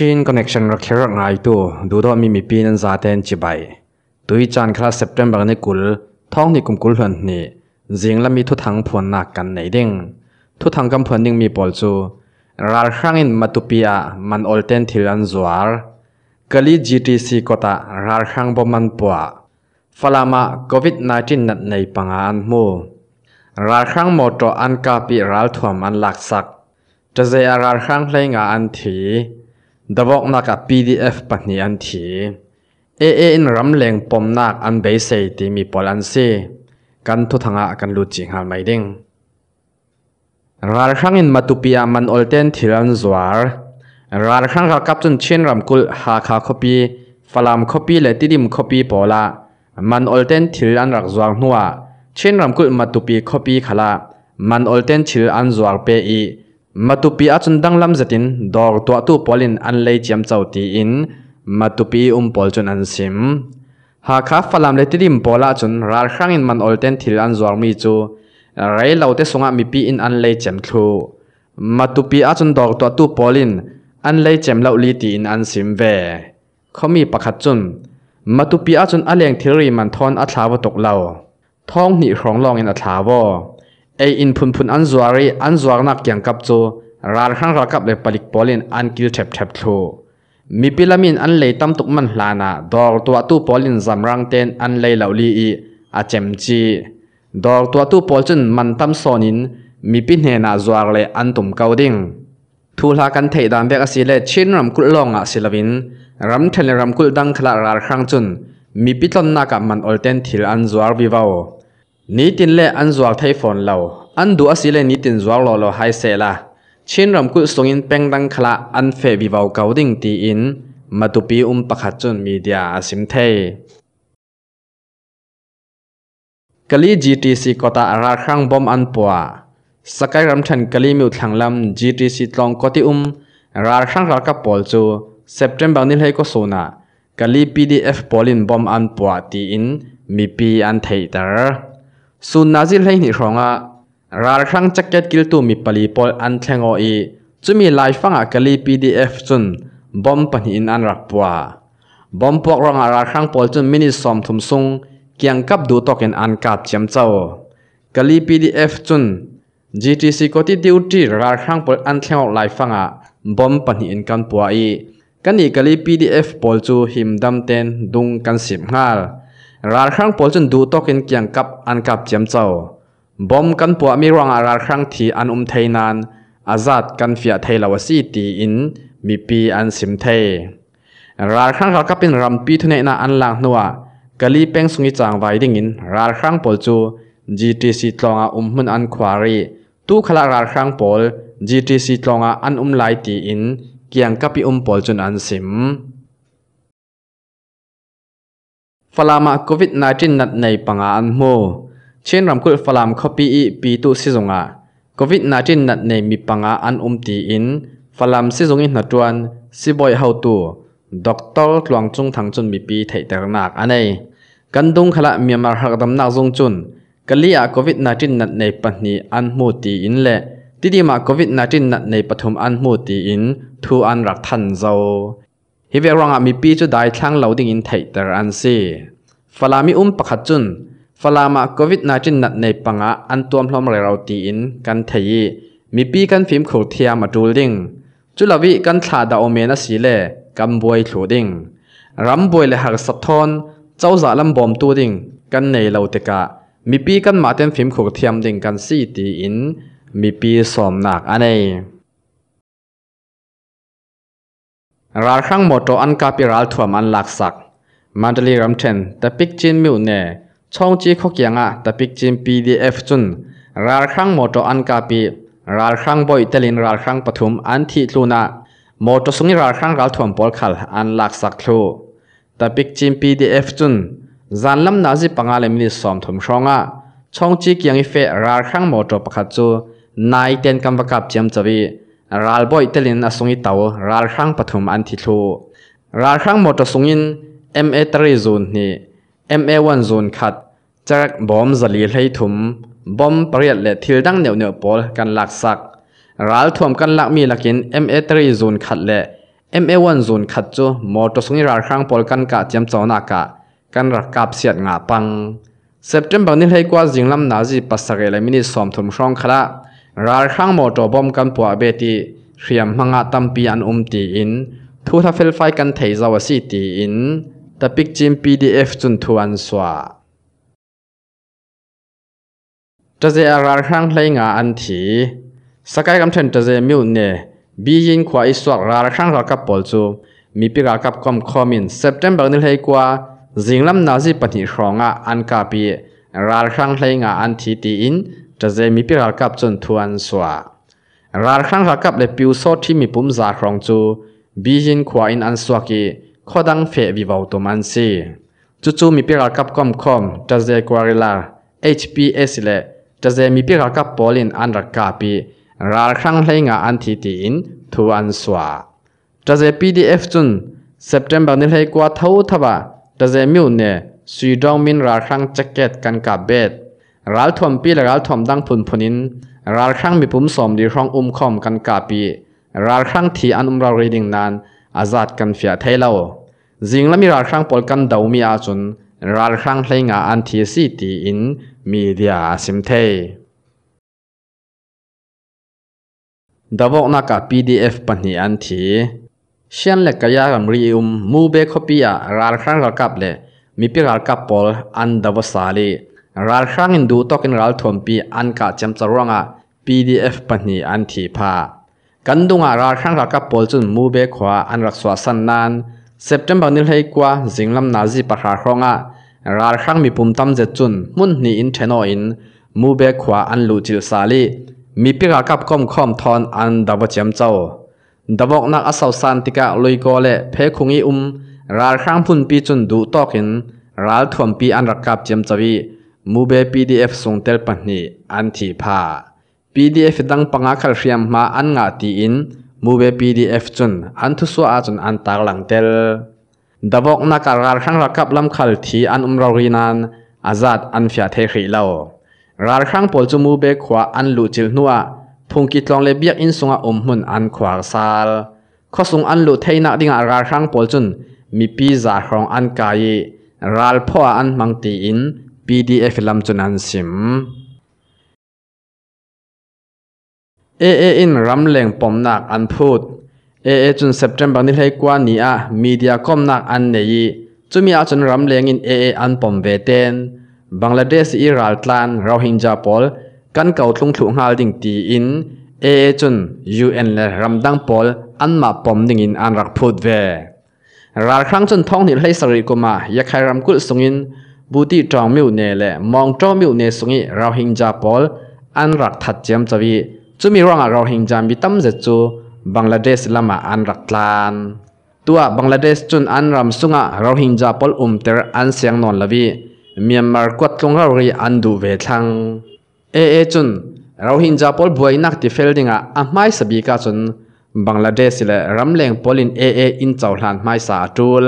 ชินคอนเนคชันรักเครักไงตัวดูดอมีมีปีนันซาเตนจีไบตุยจานคลาสเซปเทมเบอร์นี่กุลท้องนี่กุมกุลหันนี่จิงและมีทุ่ทังผ่อนหนักกันในดิ่ง ทุ่ทังกำผ่อนดิ่งมีปอลจูรัลครั้งอินมาตุปียมันอลเตนทิลันจวารกลีจีทีซีก็ตารัลครั้งบมันปัวฟลามะโควิด19นัดในปังอันมูรัลครั้งโมดอันกาปีรัลถ่วมอันหลักสักจะเจอรัลครั้งเพลงอันทีดบอกนักพีีดเอฟปัจจันทีเอเอ็นรำเลงปมนักอันเบสเซติมีปอลันซีกันทุทังากันลุจิงหันไม่ดิ้งรารครั้งอินมาตุปียมันอลเทนทิลันจวารรารครั้งกับกับจนเชนรำกุลฮาคาคปีฟลามคปีเลติดิมคปีปอลามันอลเทนทิลันรักจวางนัวเชนรำกุลมาตุปีคปีขลามันอลเทนทิลันจวารเปอี matupi a chun danglam zatin dor tua tu polin an lei chiam chau ti in matupi um pol chun an sim ha kha falam le tirim pola chun rar khang in man olten thil an zuar mi chu rei laute sunga mi pi in an lei chem thu matupi a chun dor tua tu polin an lei chem lau li ti in an sim ve khomi pakhat chun matupi a chun aleng thilri man thon a thlawa tok lau thong ni hrong long in a thlawa ไออินพุนพุนอันจวารีอันจวารนักยังกับโจรารขังรักับเลยปลิกปอลินอันกิลเทปเทปโูมีพิลามินอันเลยตั้มตุกมันลานาดอกตัวตู้ปอลินจำรังเตนอันเลยเหล่าลีอีอาเจมจีดอกตัวตู้ปอลจนมันตั้มซอนิน มีพิเนนาจวารเลยอันตุ่มเกาดิ่งทูลากันเทดามเบกสิเลชินรำกุลลองอาศิลวินรำเทนรำกุลดังคลารารังจุน มีพิตนนากับมันอลเตนทิลอันจวารวิวาวนี่ตินเล่อันสวกไทยฝนเรา อันดูอาศิเลนี่ตินสวกเราเราหายเสละเช่นรำกุสงอินเป็งดังคละอันเฟวิวาวเกาดิ่งตีอิน มาตุปีอุมปัดจุนมีเดียอาสิมเทกะลีจีทีซีกตาอาราครั้งบอมอันปัวสกายรำชันกะลีมิวทังลำจีทีซีตองกติอุมราครั้งรากปอลจูเซปเทมเบอร์นิลเฮก็โซนากะลีพีดีเอฟปอลินบอมอันปัวตีอินมีปีอันเทเตอร์สุนนาจิลให้หนีรองอ่ะรารครั้งจัเก็ตกิลตูมีปลีปอลอันเทงโออีจุมีไลฟ์ฟังอ่ะกะลีพีดีเอฟจุนบอมปันอินอันรักปัวบอมพวกรองอ่ะรารครั้งปอลจุนมินิสอมทุมซุงเกียงกับดูตอกันอันกาดเจียมเจ้ากะลีพีดีเอฟจุน GTC ก็ที่ดิวตีรารครั้งปอลอันเทงโอไลฟ์ฟังอ่ะบอมปันอินกันปัวอีกันอีกะลีพีดีเอฟปอลจูหิมดัมเตนดุงกันสิบห้ารารครั้งปอลจนดูตกินเกียงกับอันกับเจียมเจ้าบอมกันปัวมีรองอารารครั้งที่อันอุมเทนานอาซาดกันเฟียเทลาวสีตีอินมีปีอันสิมเทรารครั้งเขาก็เป็นรำปีทุนเนนาอันหลังนัวกะลีเป็งสุงิจางไว้ดิ่งินรารครั้งปอลจู GTC ตลองอาอุมมันอันควารีตู้ขลารารครั้งปอล GTC ตลองออันอุมไลตีอินเกียงกับปีอุมปอลจนอันสิมฟลามาโควิด19นัดในปังอาอันโมเช่นรำคุลฟลามขปีอีปีตุสิจงอาโควิด19นัดในมีปังอาอันอุมตีอินฟลามสิจงอินนัดจวนสิบอยเฮาตูด็อกเตอร์หลวงจงทางจุนมีปีไทยแต่หนักอันในกันดุงขละเมียมาหักดำนักจงจุนกลีอาโควิด19นัดในปัจจุบันอันโมตีอินเละที่ดีมาโควิด19นัดในปฐมอันโมตีอินทูอันรักทันเจ้าอีเวรังอะมีปีจุดได้ทั้งเราดิ่งอินเทอร์เตอร์ันซีฟลามีอุ้มประคจุนฟลามาโควิดนาจินนัดในปังอ่ะอันตัวมลอมเราตีอินกันไทยมีปีกันฟิล์มขูเทียมาดูดิ่งจุลวิกันชาดาโอเมนัสีเล่กันบวยขูดิ่งรำบวยเลยหักสะท้อนเจ้าจะลำบอมตัวดิ่งกันในเราติกะ มีปีกันมาเต็มฟิล์มขูเทียมดิ่งกันซีตีอินมีปีสอมหนักอันนี ral khang moto an kapi ral thuam an laksak mandali ramthen tapik chin miu ne chong chi khok yanga tapik chin pdf chun ral khang moto an kapi ral khang boi telin ral khang pathum an thi tluna moto sungi ral khang ral thuam pol khal an laksak thlu tapik chin pdf chun zanlam na ji pangale mini som thum shonga chong chi kyang ife ral khang moto pakhat chu nai ten kam bakap chem chawi รัลบอยเตลินอสุงอิตาวรัลครั้งปฐมอันทีิโลรัลครั้งมอตสุงอิน MA3 ซูนนี่เอ็ MA1 ซูนขัดจากบอมสลีให้ถุมบอมเปรียดแลทิลดังเหนียวเหนียวปอลกันหลักสักรัลทุ่มกันหลักมีหลักินเเออ็ม MA3 ซูนขัดแลเอะ MA1 ซูนขัดจูหมตสุงอิรัลครั้งปอลกันกะเจียมจอน้ากะกันรักกับเสียดงาปังเซปเทมเบอร์นี้ให้กว่าจิงลำนาจีปัสสะเกลมินิสอมถุมช่องคละ rar khang mo to bom kan pwa be ti riam hanga tampi an um ti in thu tha fel fai kan thei zawa si ti in ta pic chim pdf chun thu an swa ta ze rar khang hlei nga an thi sakai kam then ta ze miu ne bi yin khwa i swak rar khang ra kap pol chu mi pi ra kap kom khomin september ni hlei kwa zinglam na ji pati hronga an ka pi rar khang hlei nga an thi ti in จะเจมีเปียกับจนทวนสวาราครั้งรักกับเลปิวโซที่มีปุ่มจากรองจูบีจินขวาอินอันสวากีข้อดังเฟะวิวาวตุมันซีจู่จ่มีเปียกับคอมคอมจะเจกวาริลา HPS เละจะเจมีเปียกับปอลินอันรักกาปีราครั้งเลงาอันทีตีินทวนสวาจะเจ PDF จุน September นี้ให้กว่าเท่าทว่าจะเจมิวเนี่ยสุดดองมินราครั้งแจ็คเก็ตกันกับเบดรัลทอมปีและรัลทอมดังพุนพุนินรัลครั้งมีปุ่มสมดีร้องอุ้มคอมกันกาปีรัลครั้งที่อันอุ้มเราเรียดิงนานอาจาดกันเฟียเทล่าจิงและมีรัลครั้งปลกันเดามีอาจุนรัลครั้งเพลงออันทีซีตีอินมีเดียสิมเทดาวกนักเอฟปัญหาอันทีเชียนเล็กกายกรมรีอุมมูเบคอปีอารัลครั้งรักกับเลมีพีรัลกับปอลอันดาวสาลีรัลครั้งอินดูตอกินรัลทอมปีอันกาจำจรวงอ่ะ PDF ปนญหาอันทีพา กันดุงอ่ะรัลครั้งรักกับปอลจุนมูเบควาอันรักสวสันนันปเทมเบอร์นิลเฮ้กว่าสิงลำนาจีปะราครองอ่ะรัลครั้งมีปุ่มตั้มเจจุนมุ่นนี่อินเทนอินมูเบควาอันลูจิลซาลีมีพิกากับคอมคอมทอนอันดับจำมเจ้าดับอกนักอาสาสันติกะลุยกอเลเพคุงอีอุมรัลครั้งพุ่นปีจุนดูตอกินรัลทอมปีอันรักกับเจียมจวีมูเบ PDF ส่งเตลปันนีอันทีพา PDF ดังปังอาคาเรียมมาอันงาตีอินมูเบ PDF จุนอันทุสวาจุนอันตากลังเตลดบวกนักการขังรักับลำคัลทีอันอุมรารีนันอาซาดอันฟิอาเทคีเลาราขังปอลจุมูเบขวาอันลุจิลนัวพุงกิตลองเลเบียกอินสุงอมหุนอันขวาซาลข้อสงอันลุเทนักดิงอารขังปอลจุนมีปีจาของอันกายราลพ่ออันมังตีอิน PDF ลำจนันสิมเอเออินรำเล่งปมหนักอันพูดเอเอจนเซปเทมบังนี่ให้กว่านี้อ่ะมีเดียคอมหนักอันนี้จุมีอาจนรำเล่งอินเอเออันปมเวเตนบังลาเดชอิรัลตันเราหิงจาพอลกันเก่าทุ่งถุงหาดิ่งตีอินเอเอจนยูเอ็นและรำดังพอลอันมาปมดิ่งอินอันรักพูดเวรายครั้งจนท้องนี่ให้สรีกุมาอยากใครรำกุลสงอินบุตีจอมมิวเนเล่มองจอมมิวเนสุงิราหิงจาปอลอันรักทัดเจียมจวีจุมีร่องเราหิงจามีตั้มเจจูบังลาเดสละมาอันรักลานตัวบังลาเดสจุนอันรำสุงะราหิงจาปอลอุมเตอร์อันเสียงนอนละวีเมียนมากัดลงเราเรีอันดูเวทังเอเอจุนเราหิงจาปอลบวยนักที่เฟลดิงะอ่ะไม่สบีกาจนบังลาเดสละรำเลงปอลินเอเออินเจ้าหลานไม่สาจูล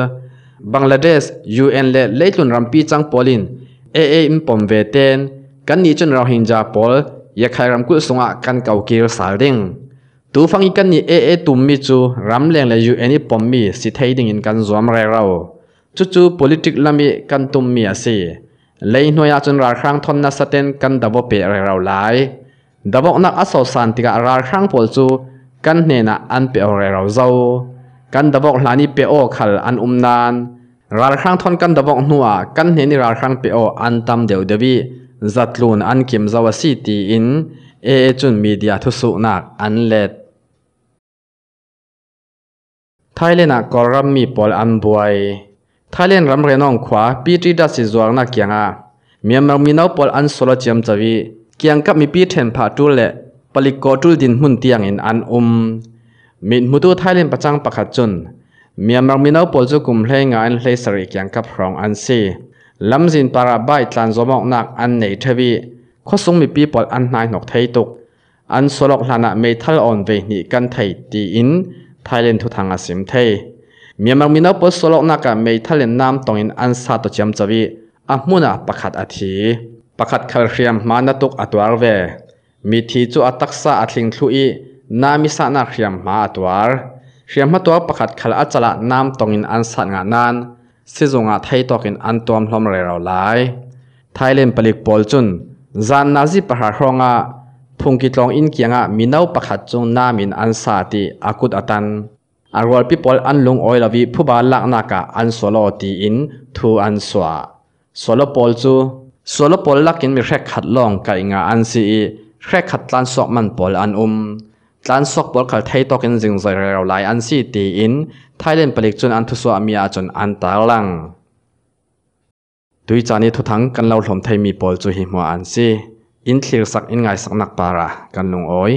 Bangladesh UN le leitun rampi chang polin AA in pomve ten kan ni chun Rohingya pol ya khai ram kul songa kan kau kir sal ding tu fang i kan ni AA tum mi chu ram leng le UN i pom mi si thei ding in kan zom rai rao chu chu politic lami kan tum mi ase lei noya chun rar khang thon na saten kan dabo pe rai rao lai dabo nak aso san tika rar khang pol chu kan ne na an pe rai rao zau กันตะบอกหลานี่เปโอขัลอันอุมนานรัลครั้งทอนกันตะบอกนัวกันเห็นในรัลครั้งเปโออันตำเดียวเดวีจัดลูนอันเข็มจาวสีตีอินเอจุนมีเดียทุสุนักอันเล็ดไทยเลนักกรัมมีปอลอันบวยไทยเลนรัมเรนองขวาปีตรีดัสิจวงนักเกียงอาเมียมังมีนาวปอลอันสลจิมจวีเกียงกับมีปีเทนผาตูเลปลิกโกตูลดินหุ่นเตียงอินอันอุมมินมุตุไทยลินประจังประคัดจุนเมียมังมินเอาปอลจุกุมเฮงานเลสริกยังกับรองอันซีลำจินปาราบายตลันจอมอกนักอันไหนทวีข้อสงมีปีปอลอันนายหนกไทยตกอันสลกลานะเมทัลออนเวนีกันไทยตีอิน ไทยลินทุทางอาสิมไทยเมียมังมินเอาปอลสลกนักเมทัลเลนน้ำตองอินอันซาตจำจวีอามุนะประคัดอาทีประคัดคาเรียมมานาตุกอัตวารเวมีทีจูอัตักษาอัตลิงทุอีนามิสานาเรียมมาตัวเรียมมาตัวประกาศขลาจฉริยะนำตรงอินอันสัตงานนั้นซึ่งอาไทยตอกินอันตัวมลมเรยวาหลไทยเล่นปลิกปอลจุนจานนาจีประหาหรองะพุงกิตลองอินเกียงะมีนาวประกาศจงนามินอันสาติอากุดอตันอารวลปิปอลอันลงออยลวิผู้บาลักนักะอันสโลตีอินทูอันสวาสโลปอลจูสโลปอลลักกินมีแรกขัดลองกับงาอันซีแรกขัดตันสอกมันปอลอันอุมรานสอกบอลเขาไทยตอกินจิงใจเราหลายอันซีตีอินไทยเล่นปลิกจนอันทุสวามีอาจนอันตาลังดูจานี้ทุทังกันเราหลมไทยมีบอลจุหิมัวอันซีอินทิลสักอินไงสักนักปาระกันลงอ้อย